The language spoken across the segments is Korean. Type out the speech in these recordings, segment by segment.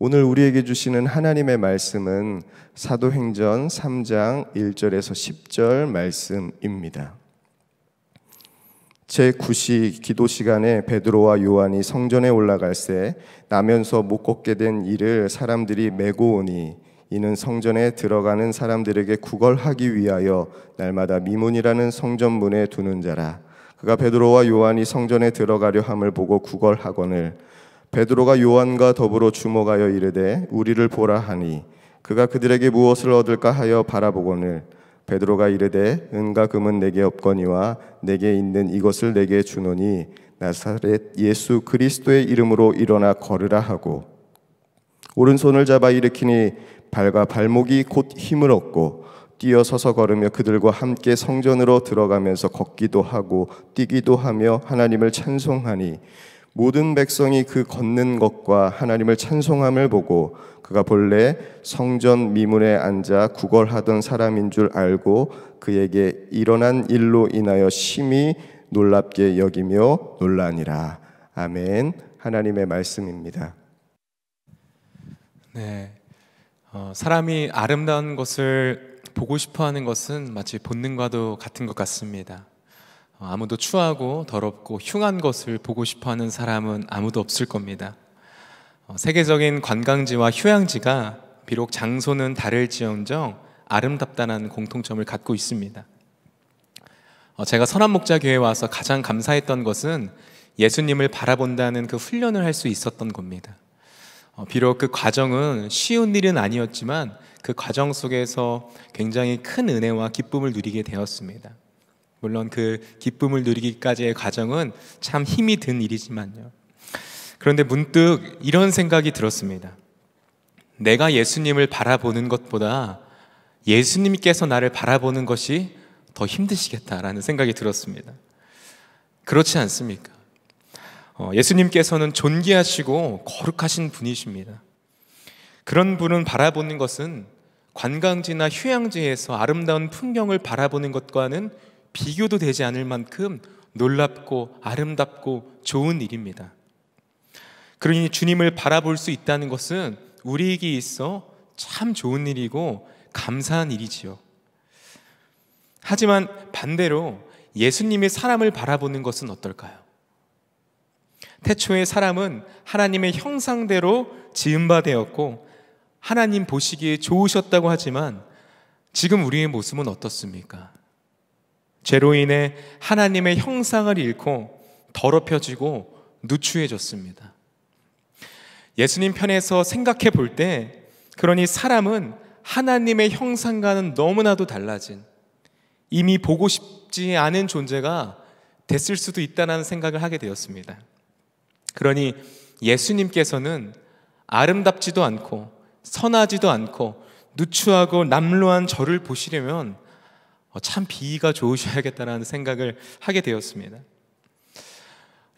오늘 우리에게 주시는 하나님의 말씀은 사도행전 3장 1절에서 10절 말씀입니다. 제9시 기도 시간에 베드로와 요한이 성전에 올라갈 새 나면서 못 걷게 된 이를 사람들이 메고 오니 이는 성전에 들어가는 사람들에게 구걸하기 위하여 날마다 미문이라는 성전문에 두는 자라 그가 베드로와 요한이 성전에 들어가려 함을 보고 구걸하거늘 베드로가 요한과 더불어 주목하여 이르되 우리를 보라 하니 그가 그들에게 무엇을 얻을까 하여 바라보거늘 베드로가 이르되 은과 금은 내게 없거니와 내게 있는 이것을 내게 주노니 나사렛 예수 그리스도의 이름으로 일어나 걸으라 하고 오른손을 잡아 일으키니 발과 발목이 곧 힘을 얻고 뛰어서서 걸으며 그들과 함께 성전으로 들어가면서 걷기도 하고 뛰기도 하며 하나님을 찬송하니 모든 백성이 그 걷는 것과 하나님을 찬송함을 보고 그가 본래 성전 미문에 앉아 구걸하던 사람인 줄 알고 그에게 일어난 일로 인하여 심히 놀랍게 여기며 놀라니라. 아멘. 하나님의 말씀입니다. 네. 어, 사람이 아름다운 것을 보고 싶어 하는 것은 마치 본능과도 같은 것 같습니다. 어, 아무도 추하고 더럽고 흉한 것을 보고 싶어 하는 사람은 아무도 없을 겁니다. 어, 세계적인 관광지와 휴양지가 비록 장소는 다를지언정 아름답다는 공통점을 갖고 있습니다. 어, 제가 선한목자교회에 와서 가장 감사했던 것은 예수님을 바라본다는 그 훈련을 할 수 있었던 겁니다. 비록 그 과정은 쉬운 일은 아니었지만 그 과정 속에서 굉장히 큰 은혜와 기쁨을 누리게 되었습니다. 물론 그 기쁨을 누리기까지의 과정은 참 힘이 든 일이지만요. 그런데 문득 이런 생각이 들었습니다. 내가 예수님을 바라보는 것보다 예수님께서 나를 바라보는 것이 더 힘드시겠다라는 생각이 들었습니다. 그렇지 않습니까? 어, 예수님께서는 존귀하시고 거룩하신 분이십니다. 그런 분을 바라보는 것은 관광지나 휴양지에서 아름다운 풍경을 바라보는 것과는 비교도 되지 않을 만큼 놀랍고 아름답고 좋은 일입니다. 그러니 주님을 바라볼 수 있다는 것은 우리에게 있어 참 좋은 일이고 감사한 일이지요. 하지만 반대로 예수님의 사람을 바라보는 것은 어떨까요? 태초에 사람은 하나님의 형상대로 지음바 되었고 하나님 보시기에 좋으셨다고 하지만 지금 우리의 모습은 어떻습니까? 죄로 인해 하나님의 형상을 잃고 더럽혀지고 누추해졌습니다. 예수님 편에서 생각해 볼 때, 그러니 사람은 하나님의 형상과는 너무나도 달라진 이미 보고 싶지 않은 존재가 됐을 수도 있다는 생각을 하게 되었습니다. 그러니 예수님께서는 아름답지도 않고 선하지도 않고 누추하고 남루한 저를 보시려면 어, 참 비위가 좋으셔야겠다라는 생각을 하게 되었습니다.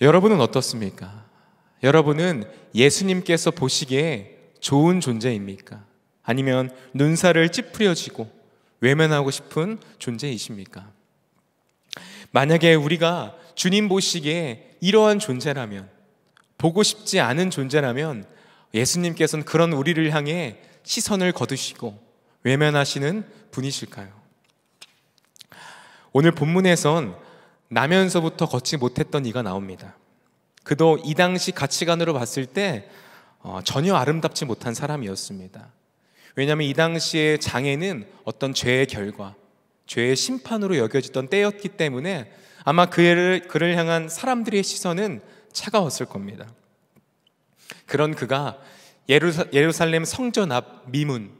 여러분은 어떻습니까? 여러분은 예수님께서 보시기에 좋은 존재입니까? 아니면 눈살을 찌푸려지고 외면하고 싶은 존재이십니까? 만약에 우리가 주님 보시기에 이러한 존재라면, 보고 싶지 않은 존재라면 예수님께서는 그런 우리를 향해 시선을 거두시고 외면하시는 분이실까요? 오늘 본문에선 나면서부터 걷지 못했던 이가 나옵니다. 그도 이 당시 가치관으로 봤을 때 어, 전혀 아름답지 못한 사람이었습니다. 왜냐하면 이 당시의 장애는 어떤 죄의 결과, 죄의 심판으로 여겨지던 때였기 때문에 아마 그를, 그를 향한 사람들의 시선은 차가웠을 겁니다. 그런 그가 예루살렘 성전 앞 미문,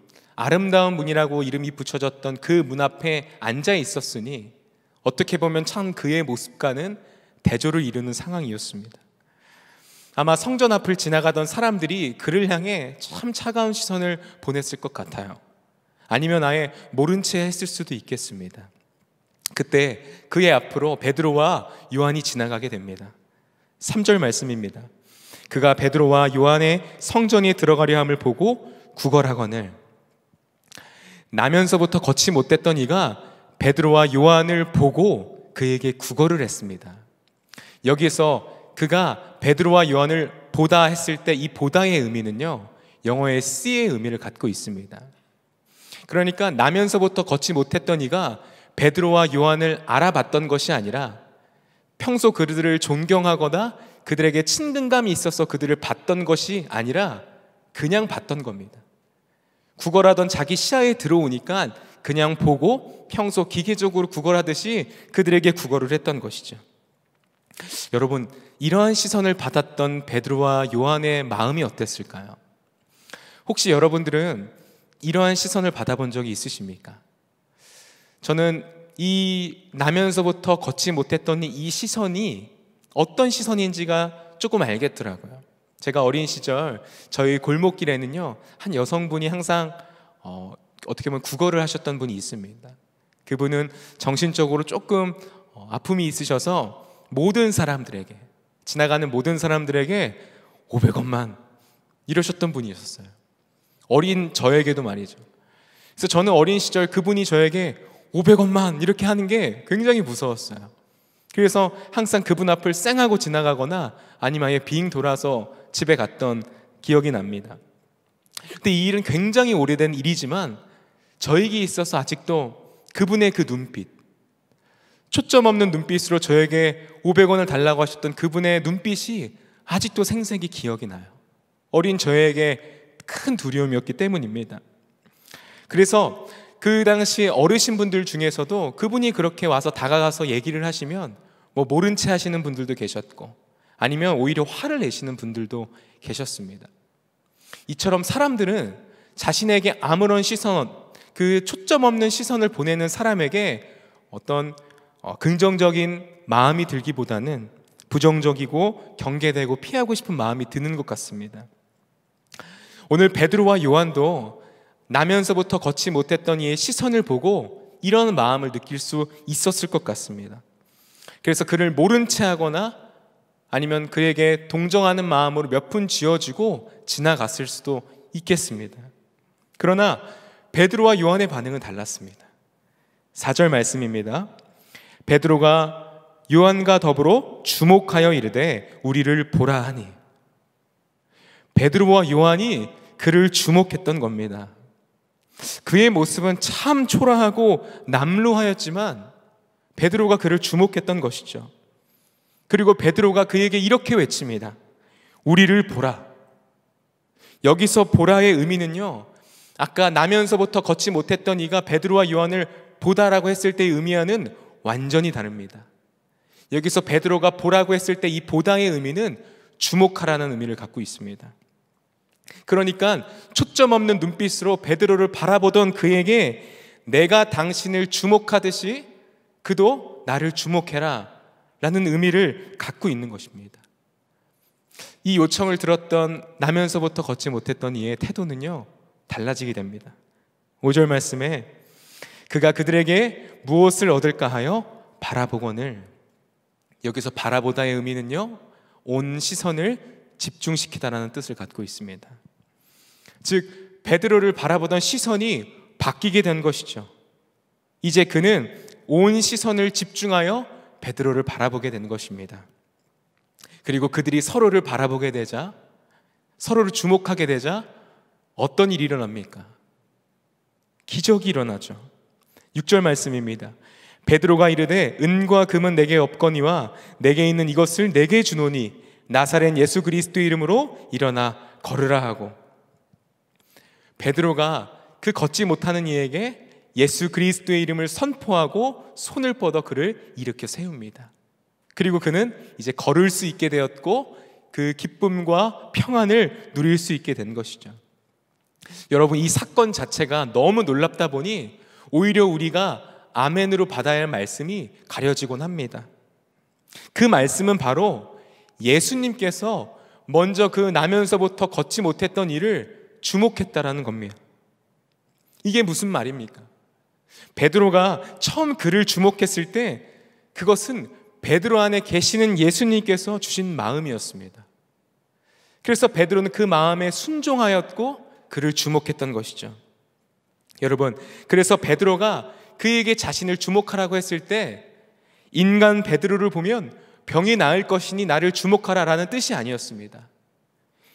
아름다운 문이라고 이름이 붙여졌던 그 문 앞에 앉아 있었으니 어떻게 보면 참 그의 모습과는 대조를 이루는 상황이었습니다. 아마 성전 앞을 지나가던 사람들이 그를 향해 참 차가운 시선을 보냈을 것 같아요. 아니면 아예 모른 채 했을 수도 있겠습니다. 그때 그의 앞으로 베드로와 요한이 지나가게 됩니다. 3절 말씀입니다. 그가 베드로와 요한의 성전에 들어가려 함을 보고 구걸하거늘 나면서부터 거치 못됐던 이가 베드로와 요한을 보고 그에게 구걸을 했습니다. 여기에서 그가 베드로와 요한을 보다 했을 때 이 보다의 의미는요. 영어의 see의 의미를 갖고 있습니다. 그러니까 나면서부터 걷지 못했던 이가 베드로와 요한을 알아봤던 것이 아니라 평소 그들을 존경하거나 그들에게 친근감이 있어서 그들을 봤던 것이 아니라 그냥 봤던 겁니다. 구걸하던 자기 시야에 들어오니까 그냥 보고 평소 기계적으로 구걸하듯이 그들에게 구걸을 했던 것이죠. 여러분, 이러한 시선을 받았던 베드로와 요한의 마음이 어땠을까요? 혹시 여러분들은 이러한 시선을 받아본 적이 있으십니까? 저는 이 나면서부터 걷지 못했던 이 시선이 어떤 시선인지가 조금 알겠더라고요. 제가 어린 시절 저희 골목길에는요, 한 여성분이 항상 어, 어떻게 보면 구걸을 하셨던 분이 있습니다. 그분은 정신적으로 조금 어, 아픔이 있으셔서 모든 사람들에게 지나가는 모든 사람들에게 500원만 이러셨던 분이셨어요. 어린 저에게도 말이죠. 그래서 저는 어린 시절 그분이 저에게 500원만 이렇게 하는 게 굉장히 무서웠어요. 그래서 항상 그분 앞을 쌩하고 지나가거나 아니면 아예 빙 돌아서 집에 갔던 기억이 납니다. 근데 이 일은 굉장히 오래된 일이지만 저에게 있어서 아직도 그분의 그 눈빛, 초점 없는 눈빛으로 저에게 500원을 달라고 하셨던 그분의 눈빛이 아직도 생생히 기억이 나요. 어린 저에게 큰 두려움이었기 때문입니다. 그래서 그 당시 어르신분들 중에서도 그분이 그렇게 와서 다가가서 얘기를 하시면 뭐 모른 체 하시는 분들도 계셨고 아니면 오히려 화를 내시는 분들도 계셨습니다. 이처럼 사람들은 자신에게 아무런 시선 그 초점 없는 시선을 보내는 사람에게 어떤 어, 긍정적인 마음이 들기보다는 부정적이고 경계되고 피하고 싶은 마음이 드는 것 같습니다. 오늘 베드로와 요한도 나면서부터 걷지 못했던 이의 시선을 보고 이런 마음을 느낄 수 있었을 것 같습니다. 그래서 그를 모른 채 하거나 아니면 그에게 동정하는 마음으로 몇푼 쥐어주고 지나갔을 수도 있겠습니다. 그러나 베드로와 요한의 반응은 달랐습니다. 4절 말씀입니다. 베드로가 요한과 더불어 주목하여 이르되 우리를 보라 하니 베드로와 요한이 그를 주목했던 겁니다. 그의 모습은 참 초라하고 남루하였지만 베드로가 그를 주목했던 것이죠. 그리고 베드로가 그에게 이렇게 외칩니다. 우리를 보라. 여기서 보라의 의미는요. 아까 나면서부터 걷지 못했던 이가 베드로와 요한을 보다라고 했을 때의 의미와는 완전히 다릅니다. 여기서 베드로가 보라고 했을 때 이 보다의 의미는 주목하라는 의미를 갖고 있습니다. 그러니까 초점 없는 눈빛으로 베드로를 바라보던 그에게 내가 당신을 주목하듯이 그도 나를 주목해라 라는 의미를 갖고 있는 것입니다. 이 요청을 들었던 나면서부터 걷지 못했던 이의 태도는요, 달라지게 됩니다. 5절 말씀에 그가 그들에게 무엇을 얻을까 하여 바라보건을 여기서 바라보다의 의미는요. 온 시선을 집중시키다라는 뜻을 갖고 있습니다. 즉 베드로를 바라보던 시선이 바뀌게 된 것이죠. 이제 그는 온 시선을 집중하여 베드로를 바라보게 된 것입니다. 그리고 그들이 서로를 바라보게 되자 서로를 주목하게 되자 어떤 일이 일어납니까? 기적이 일어나죠. 6절 말씀입니다. 베드로가 이르되 은과 금은 내게 없거니와 내게 있는 이것을 내게 주노니 나사렛 예수 그리스도 이름으로 일어나 걸으라 하고 베드로가 그 걷지 못하는 이에게 예수 그리스도의 이름을 선포하고 손을 뻗어 그를 일으켜 세웁니다. 그리고 그는 이제 걸을 수 있게 되었고 그 기쁨과 평안을 누릴 수 있게 된 것이죠. 여러분 이 사건 자체가 너무 놀랍다 보니 오히려 우리가 아멘으로 받아야 할 말씀이 가려지곤 합니다. 그 말씀은 바로 예수님께서 먼저 그 나면서부터 걷지 못했던 일을 주목했다라는 겁니다. 이게 무슨 말입니까? 베드로가 처음 그를 주목했을 때 그것은 베드로 안에 계시는 예수님께서 주신 마음이었습니다. 그래서 베드로는 그 마음에 순종하였고 그를 주목했던 것이죠. 여러분, 그래서 베드로가 그에게 자신을 주목하라고 했을 때 인간 베드로를 보면 병이 나을 것이니 나를 주목하라라는 뜻이 아니었습니다.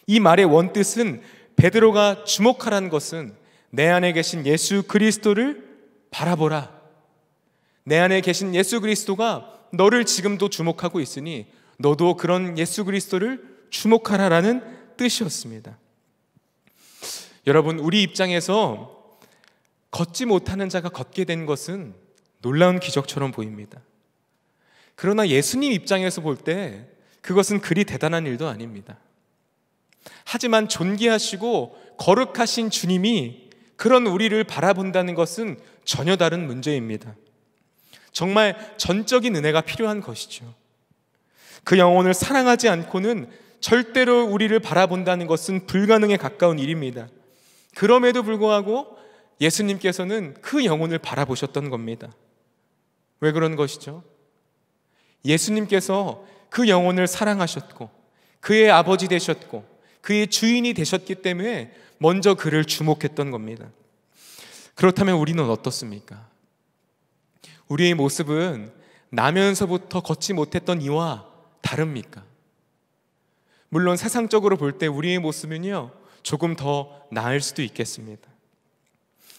이 말의 원뜻은 베드로가 주목하라는 것은 내 안에 계신 예수 그리스도를 바라보라. 내 안에 계신 예수 그리스도가 너를 지금도 주목하고 있으니 너도 그런 예수 그리스도를 주목하라라는 뜻이었습니다. 여러분, 우리 입장에서 걷지 못하는 자가 걷게 된 것은 놀라운 기적처럼 보입니다. 그러나 예수님 입장에서 볼 때 그것은 그리 대단한 일도 아닙니다. 하지만 존귀하시고 거룩하신 주님이 그런 우리를 바라본다는 것은 전혀 다른 문제입니다. 정말 전적인 은혜가 필요한 것이죠. 그 영혼을 사랑하지 않고는 절대로 우리를 바라본다는 것은 불가능에 가까운 일입니다. 그럼에도 불구하고 예수님께서는 그 영혼을 바라보셨던 겁니다. 왜 그런 것이죠? 예수님께서 그 영혼을 사랑하셨고 그의 아버지 되셨고 그의 주인이 되셨기 때문에 먼저 그를 주목했던 겁니다. 그렇다면 우리는 어떻습니까? 우리의 모습은 나면서부터 걷지 못했던 이와 다릅니까? 물론 세상적으로 볼 때 우리의 모습은요, 조금 더 나을 수도 있겠습니다.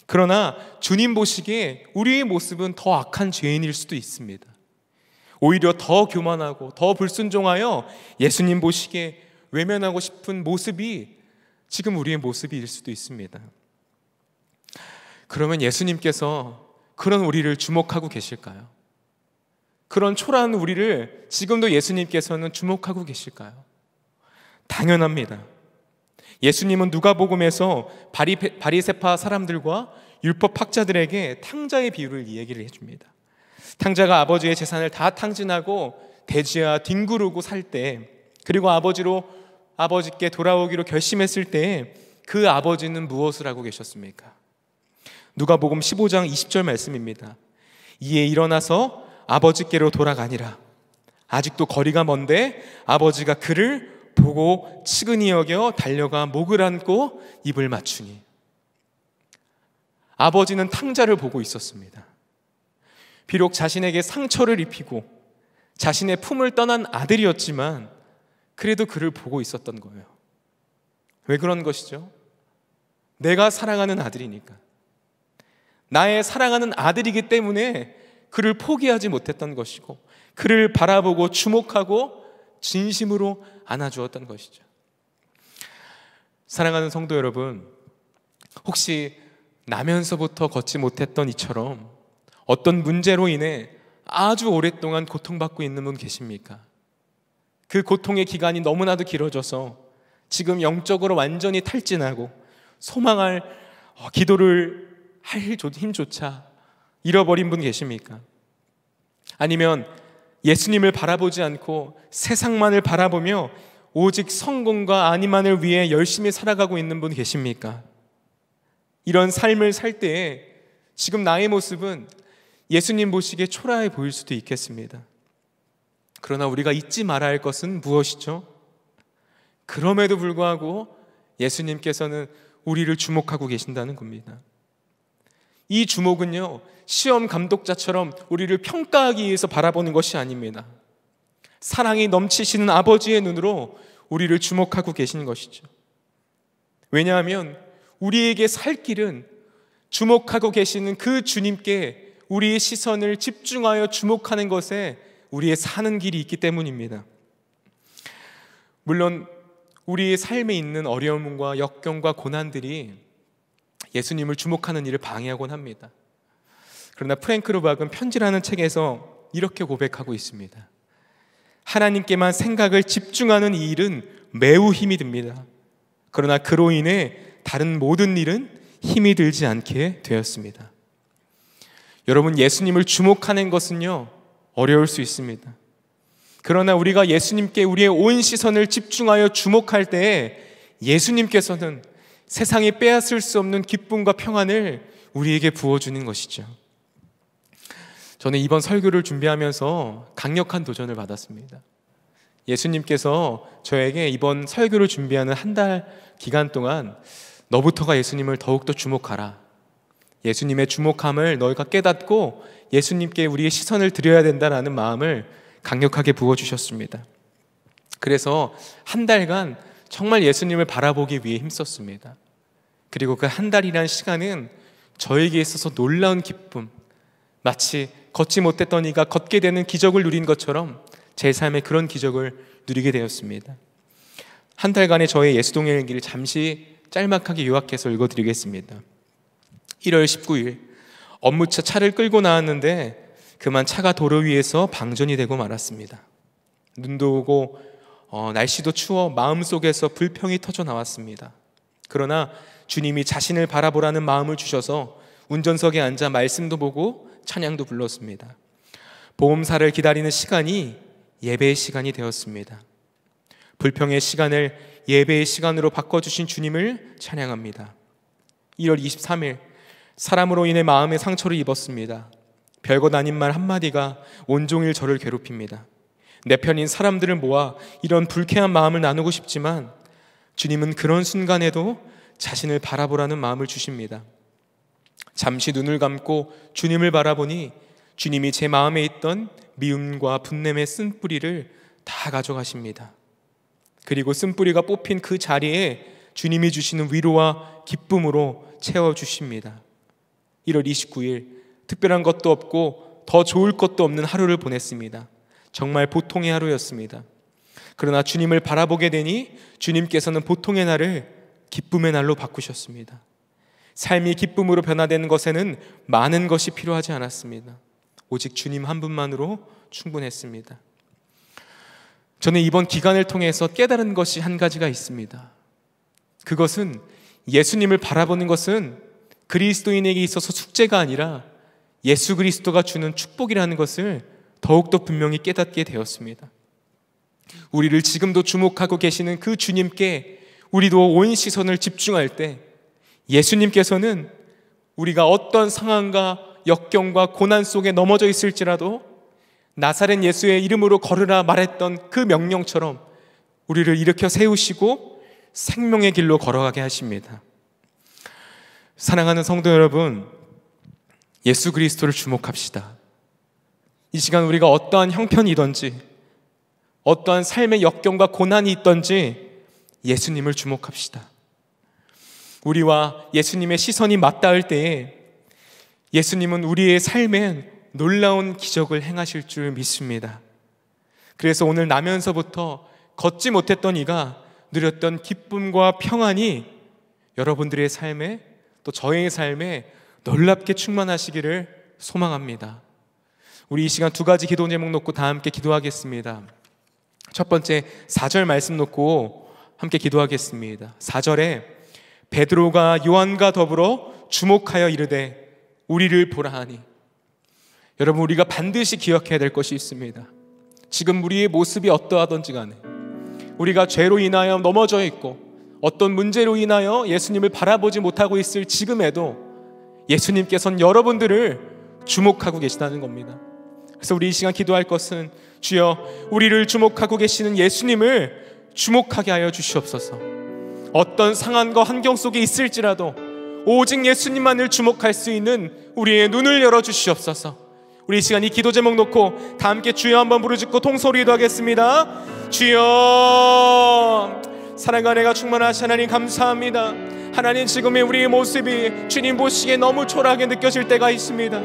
그러나 주님 보시기에 우리의 모습은 더 악한 죄인일 수도 있습니다. 오히려 더 교만하고 더 불순종하여 예수님 보시기에 외면하고 싶은 모습이 지금 우리의 모습일 수도 있습니다. 그러면 예수님께서 그런 우리를 주목하고 계실까요? 그런 초라한 우리를 지금도 예수님께서는 주목하고 계실까요? 당연합니다. 예수님은 누가복음에서 바리, 바리세파 사람들과 율법 학자들에게 탕자의 비유를 이야기를 해줍니다. 탕자가 아버지의 재산을 다 탕진하고 대지와 뒹구르고 살 때, 그리고 아버지로 아버지께 돌아오기로 결심했을 때, 그 아버지는 무엇을 하고 계셨습니까? 누가복음 15장 20절 말씀입니다. 이에 일어나서 아버지께로 돌아가니라. 아직도 거리가 먼데 아버지가 그를 보고 측은히 여겨 달려가 목을 안고 입을 맞추니 아버지는 탕자를 보고 있었습니다. 비록 자신에게 상처를 입히고 자신의 품을 떠난 아들이었지만 그래도 그를 보고 있었던 거예요. 왜 그런 것이죠? 내가 사랑하는 아들이니까. 나의 사랑하는 아들이기 때문에 그를 포기하지 못했던 것이고, 그를 바라보고 주목하고 진심으로 안아주었던 것이죠. 사랑하는 성도 여러분, 혹시 나면서부터 걷지 못했던 이처럼 어떤 문제로 인해 아주 오랫동안 고통받고 있는 분 계십니까? 그 고통의 기간이 너무나도 길어져서 지금 영적으로 완전히 탈진하고 소망할 어, 기도를 할 힘조차 잃어버린 분 계십니까? 아니면 예수님을 바라보지 않고 세상만을 바라보며 오직 성공과 안위만을 위해 열심히 살아가고 있는 분 계십니까? 이런 삶을 살 때에 지금 나의 모습은 예수님 보시기에 초라해 보일 수도 있겠습니다. 그러나 우리가 잊지 말아야 할 것은 무엇이죠? 그럼에도 불구하고 예수님께서는 우리를 주목하고 계신다는 겁니다. 이 주목은요, 시험 감독자처럼 우리를 평가하기 위해서 바라보는 것이 아닙니다. 사랑이 넘치시는 아버지의 눈으로 우리를 주목하고 계신 것이죠. 왜냐하면 우리에게 살 길은 주목하고 계시는 그 주님께 우리의 시선을 집중하여 주목하는 것에 우리의 사는 길이 있기 때문입니다. 물론 우리의 삶에 있는 어려움과 역경과 고난들이 예수님을 주목하는 일을 방해하곤 합니다. 그러나 프랭크 로박은 편지라는 책에서 이렇게 고백하고 있습니다. 하나님께만 생각을 집중하는 이 일은 매우 힘이 듭니다. 그러나 그로 인해 다른 모든 일은 힘이 들지 않게 되었습니다. 여러분, 예수님을 주목하는 것은요, 어려울 수 있습니다. 그러나 우리가 예수님께 우리의 온 시선을 집중하여 주목할 때에 예수님께서는 세상이 빼앗을 수 없는 기쁨과 평안을 우리에게 부어주는 것이죠. 저는 이번 설교를 준비하면서 강력한 도전을 받았습니다. 예수님께서 저에게 이번 설교를 준비하는 한 달 기간 동안 너부터가 예수님을 더욱더 주목하라. 예수님의 주목함을 너희가 깨닫고 예수님께 우리의 시선을 드려야 된다라는 마음을 강력하게 부어주셨습니다. 그래서 한 달간 정말 예수님을 바라보기 위해 힘썼습니다. 그리고 그 한 달이란 시간은 저에게 있어서 놀라운 기쁨, 마치 걷지 못했던 이가 걷게 되는 기적을 누린 것처럼 제 삶에 그런 기적을 누리게 되었습니다. 한 달간의 저의 예수동의 일기를 잠시 짤막하게 요약해서 읽어드리겠습니다. 1월 19일 업무차 차를 끌고 나왔는데 그만 차가 도로 위에서 방전이 되고 말았습니다. 눈도 오고 어, 날씨도 추워 마음속에서 불평이 터져 나왔습니다. 그러나 주님이 자신을 바라보라는 마음을 주셔서 운전석에 앉아 말씀도 보고 찬양도 불렀습니다. 보험사를 기다리는 시간이 예배의 시간이 되었습니다. 불평의 시간을 예배의 시간으로 바꿔주신 주님을 찬양합니다. 1월 23일, 사람으로 인해 마음의 상처를 입었습니다. 별것 아닌 말 한마디가 온종일 저를 괴롭힙니다. 내 편인 사람들을 모아 이런 불쾌한 마음을 나누고 싶지만 주님은 그런 순간에도 자신을 바라보라는 마음을 주십니다. 잠시 눈을 감고 주님을 바라보니 주님이 제 마음에 있던 미움과 분냄의 쓴 뿌리를 다 가져가십니다. 그리고 쓴 뿌리가 뽑힌 그 자리에 주님이 주시는 위로와 기쁨으로 채워 주십니다. 1월 29일 특별한 것도 없고 더 좋을 것도 없는 하루를 보냈습니다. 정말 보통의 하루였습니다. 그러나 주님을 바라보게 되니 주님께서는 보통의 날을 기쁨의 날로 바꾸셨습니다. 삶이 기쁨으로 변화되는 것에는 많은 것이 필요하지 않았습니다. 오직 주님 한 분만으로 충분했습니다. 저는 이번 기간을 통해서 깨달은 것이 한 가지가 있습니다. 그것은 예수님을 바라보는 것은 그리스도인에게 있어서 숙제가 아니라 예수 그리스도가 주는 축복이라는 것을 더욱더 분명히 깨닫게 되었습니다. 우리를 지금도 주목하고 계시는 그 주님께 우리도 온 시선을 집중할 때 예수님께서는 우리가 어떤 상황과 역경과 고난 속에 넘어져 있을지라도 나사렛 예수의 이름으로 걸으라 말했던 그 명령처럼 우리를 일으켜 세우시고 생명의 길로 걸어가게 하십니다. 사랑하는 성도 여러분, 예수 그리스도를 주목합시다. 이 시간 우리가 어떠한 형편이든지 어떠한 삶의 역경과 고난이 있든지 예수님을 주목합시다. 우리와 예수님의 시선이 맞닿을 때에 예수님은 우리의 삶에 놀라운 기적을 행하실 줄 믿습니다. 그래서 오늘 나면서부터 걷지 못했던 이가 누렸던 기쁨과 평안이 여러분들의 삶에 또 저의 삶에 놀랍게 충만하시기를 소망합니다. 우리 이 시간 두 가지 기도 제목 놓고 다 함께 기도하겠습니다. 첫 번째 4절 말씀 놓고 함께 기도하겠습니다. 4절에 베드로가 요한과 더불어 주목하여 이르되 우리를 보라 하니 여러분 우리가 반드시 기억해야 될 것이 있습니다. 지금 우리의 모습이 어떠하든지 간에 우리가 죄로 인하여 넘어져 있고 어떤 문제로 인하여 예수님을 바라보지 못하고 있을 지금에도 예수님께서는 여러분들을 주목하고 계시다는 겁니다. 그래서 우리 이 시간 기도할 것은 주여 우리를 주목하고 계시는 예수님을 주목하게 하여 주시옵소서. 어떤 상황과 환경 속에 있을지라도 오직 예수님만을 주목할 수 있는 우리의 눈을 열어 주시옵소서. 우리 이 시간 이 기도 제목 놓고 다 함께 주여 한번 부르짖고 통소리도 하겠습니다. 주여 사랑과 은가 충만하신 하나님 감사합니다. 하나님 지금의 우리의 모습이 주님 보시기에 너무 초라하게 느껴질 때가 있습니다.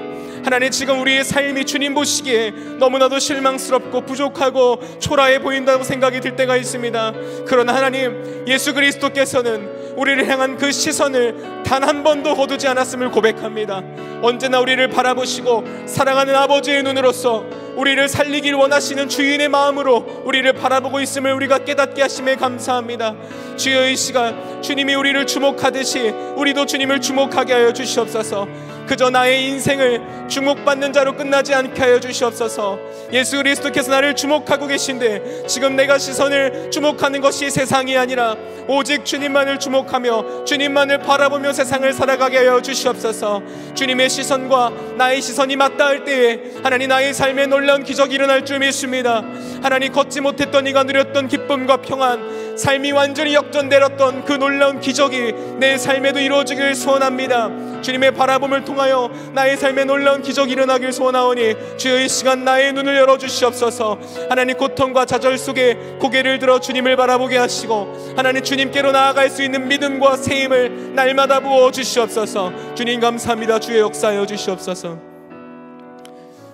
하나님 지금 우리의 삶이 주님 보시기에 너무나도 실망스럽고 부족하고 초라해 보인다고 생각이 들 때가 있습니다. 그러나 하나님 예수 그리스도께서는 우리를 향한 그 시선을 단 한 번도 거두지 않았음을 고백합니다. 언제나 우리를 바라보시고 사랑하는 아버지의 눈으로서 우리를 살리길 원하시는 주인의 마음으로 우리를 바라보고 있음을 우리가 깨닫게 하심에 감사합니다. 주여 이 시간 주님이 우리를 주목하듯이 우리도 주님을 주목하게 하여 주시옵소서. 그저 나의 인생을 주목받는 자로 끝나지 않게 하여 주시옵소서. 예수 그리스도께서 나를 주목하고 계신데 지금 내가 시선을 주목하는 것이 세상이 아니라 오직 주님만을 주목하며 주님만을 바라보며 세상을 살아가게 하여 주시옵소서. 주님의 시선과 나의 시선이 맞닿을 때에 하나님 나의 삶에 놀라운 기적이 일어날 줄 믿습니다. 하나님 걷지 못했던 이가 누렸던 기쁨과 평안, 삶이 완전히 역전되었던 그 놀라운 기적이 내 삶에도 이루어지길 소원합니다. 주님의 바라봄을 통하여 나의 삶에 놀라운 기적이 일어나길 소원하오니 주의 시간 나의 눈을 열어주시옵소서 하나님 고통과 좌절 속에 고개를 들어 주님을 바라보게 하시고 하나님 주님께로 나아갈 수 있는 믿음과 새임을 날마다 부어 주시옵소서 주님 감사합니다 주의 역사여 주시옵소서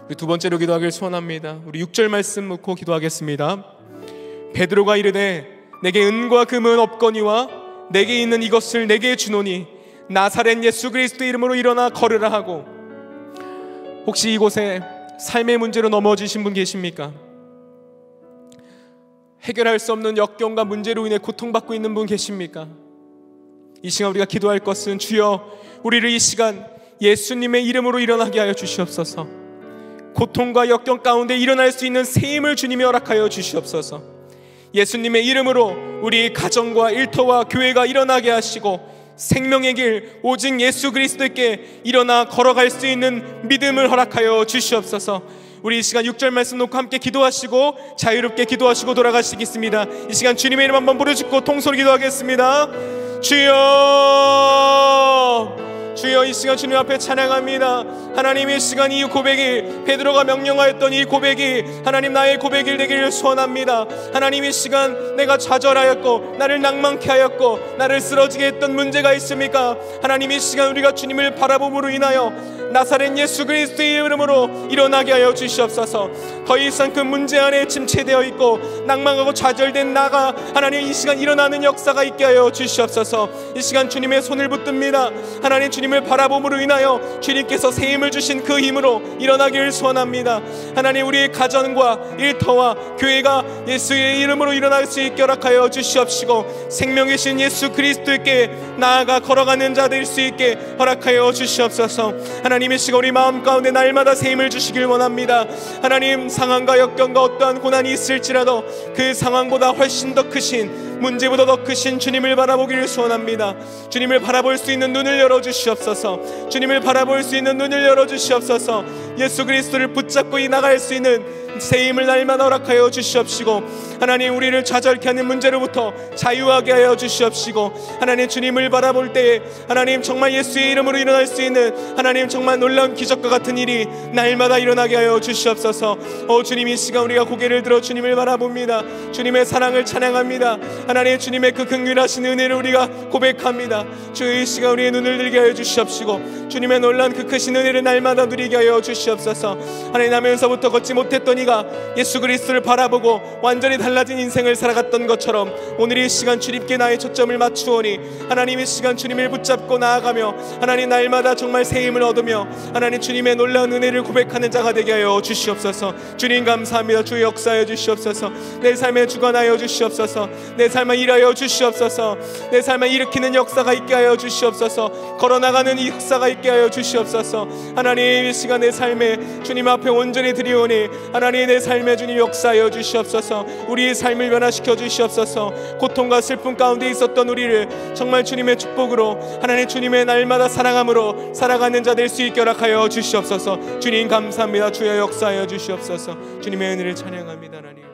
그 두 번째로 기도하길 소원합니다. 우리 6절 말씀 묻고 기도하겠습니다. 베드로가 이르되 내게 은과 금은 없거니와 내게 있는 이것을 내게 주노니 나사렛 예수 그리스도 이름으로 일어나 걸으라 하고 혹시 이곳에 삶의 문제로 넘어지신 분 계십니까? 해결할 수 없는 역경과 문제로 인해 고통받고 있는 분 계십니까? 이 시간 우리가 기도할 것은 주여 우리를 이 시간 예수님의 이름으로 일어나게 하여 주시옵소서. 고통과 역경 가운데 일어날 수 있는 새 힘을 주님이 허락하여 주시옵소서. 예수님의 이름으로 우리 가정과 일터와 교회가 일어나게 하시고 생명의 길 오직 예수 그리스도께 일어나 걸어갈 수 있는 믿음을 허락하여 주시옵소서. 우리 이 시간 6절 말씀 놓고 함께 기도하시고 자유롭게 기도하시고 돌아가시겠습니다. 이 시간 주님의 이름 한번 부르짖고 통솔 기도하겠습니다. 주여 주여 이 시간 주님 앞에 찬양합니다. 하나님 이 시간 이 고백이 베드로가 명령하였던 이 고백이 하나님 나의 고백이 되기를 소원합니다. 하나님 이 시간 내가 좌절하였고 나를 낭망케 하였고 나를 쓰러지게 했던 문제가 있습니까? 하나님 이 시간 우리가 주님을 바라봄으로 인하여 나사렛 예수 그리스도의 이름으로 일어나게 하여 주시옵소서. 더 이상 그 문제 안에 침체되어 있고 낭망하고 좌절된 나가 하나님 이 시간 일어나는 역사가 있게 하여 주시옵소서. 이 시간 주님의 손을 붙듭니다. 하나님 주님을 바라봄으로 인하여 주님께서 새 힘을 주신 그 힘으로 일어나기를 소원합니다. 하나님 우리의 가정과 일터와 교회가 예수의 이름으로 일어날 수 있게 허락하여 주시옵시고 생명이신 예수 그리스도께 나아가 걸어가는 자될수 있게 허락하여 주시옵소서. 하나님 하나님의 시간 우리 마음 가운데 날마다 세임을 주시길 원합니다. 하나님 상황과 역경과 어떠한 고난이 있을지라도 그 상황보다 훨씬 더 크신 문제보다 더 크신 주님을 바라보기를 소원합니다. 주님을 바라볼 수 있는 눈을 열어 주시옵소서. 주님을 바라볼 수 있는 눈을 열어 주시옵소서. 예수 그리스도를 붙잡고 이 나갈 수 있는 새 힘을 날마다 허락하여 주시옵시고 하나님 우리를 좌절케 하는 문제로부터 자유하게 하여 주시옵시고 하나님 주님을 바라볼 때에 하나님 정말 예수의 이름으로 일어날 수 있는 하나님 정말 놀라운 기적과 같은 일이 날마다 일어나게 하여 주시옵소서 어 주님 이 시간 우리가 고개를 들어 주님을 바라봅니다 주님의 사랑을 찬양합니다 하나님 주님의 그 극률하신 은혜를 우리가 고백합니다 주의 시간 우리의 눈을 들게 하여 주시옵시고 주님의 놀라운그 크신 은혜를 날마다 누리게 하여 주시옵소서 주시옵소서 하나님 나에서부터 걷지 못했던 이가 예수 그리스도를 바라보고 완전히 달라진 인생을 살아갔던 것처럼 오늘 이 시간 주님께 나의 초점을 맞추오니 하나님 이 시간 주님을 붙잡고 나아가며 하나님 날마다 정말 새 힘을 얻으며 하나님 주님의 놀라운 은혜를 고백하는 자가 되게 하여 주시옵소서 주님 감사합니다 주 역사하여 주시옵소서 내 삶에 주관하여 주시옵소서 내 삶에 일하여 주시옵소서 내 삶에 일으키는 역사가 있게 하여 주시옵소서 걸어나가는 역사가 있게 하여 주시옵소서 하나님 이 시간 내 삶에 삶에 주님 앞에 온전히 드리오니 하나님 내 삶에 주님 역사하여 주시옵소서 우리의 삶을 변화시켜 주시옵소서 고통과 슬픔 가운데 있었던 우리를 정말 주님의 축복으로 하나님 주님의 날마다 사랑함으로 살아가는 자 될 수 있게 허락하여 주시옵소서 주님 감사합니다 주여 역사하여 주시옵소서 주님의 은혜를 찬양합니다 하나님